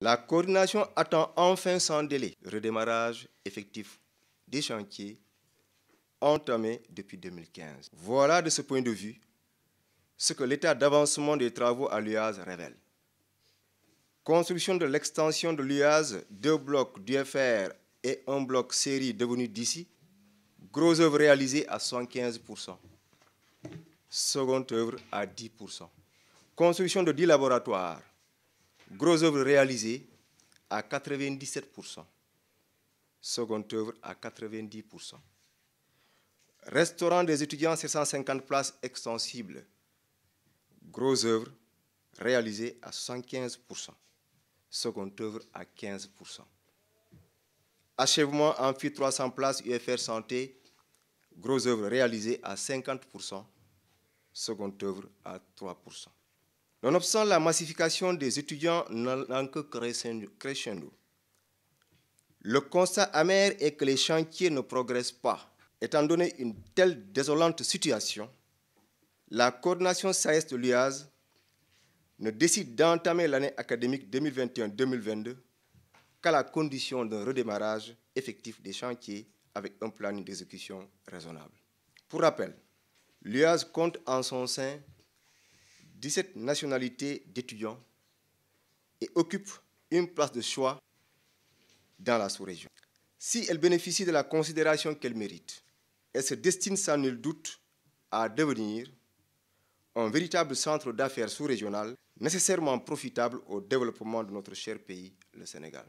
La coordination attend enfin sans délai redémarrage effectif des chantiers entamés depuis 2015. Voilà de ce point de vue ce que l'état d'avancement des travaux à l'UAS révèle. Construction de l'extension de l'UAS, deux blocs FR et un bloc série devenu d'ici, grosse œuvre réalisée à 115%, seconde œuvre à 10%. Construction de 10 laboratoires, Grosse œuvre réalisée à 97%. Seconde œuvre à 90%. Restaurant des étudiants, 750 places extensibles. Grosse œuvre réalisée à 115%. Seconde œuvre à 15%. Achèvement amphithéâtre, 300 places UFR Santé. Grosse œuvre réalisée à 50%. Seconde œuvre à 3%. Nonobstant la massification des étudiants n'en que crescendo. Le constat amer est que les chantiers ne progressent pas. Étant donné une telle désolante situation, la coordination SAES e de l'UAS ne décide d'entamer l'année académique 2021-2022 qu'à la condition d'un redémarrage effectif des chantiers avec un plan d'exécution raisonnable. Pour rappel, l'UAS compte en son sein 17 nationalités d'étudiants et occupe une place de choix dans la sous-région. Si elle bénéficie de la considération qu'elle mérite, elle se destine sans nul doute à devenir un véritable centre d'affaires sous-régional nécessairement profitable au développement de notre cher pays, le Sénégal.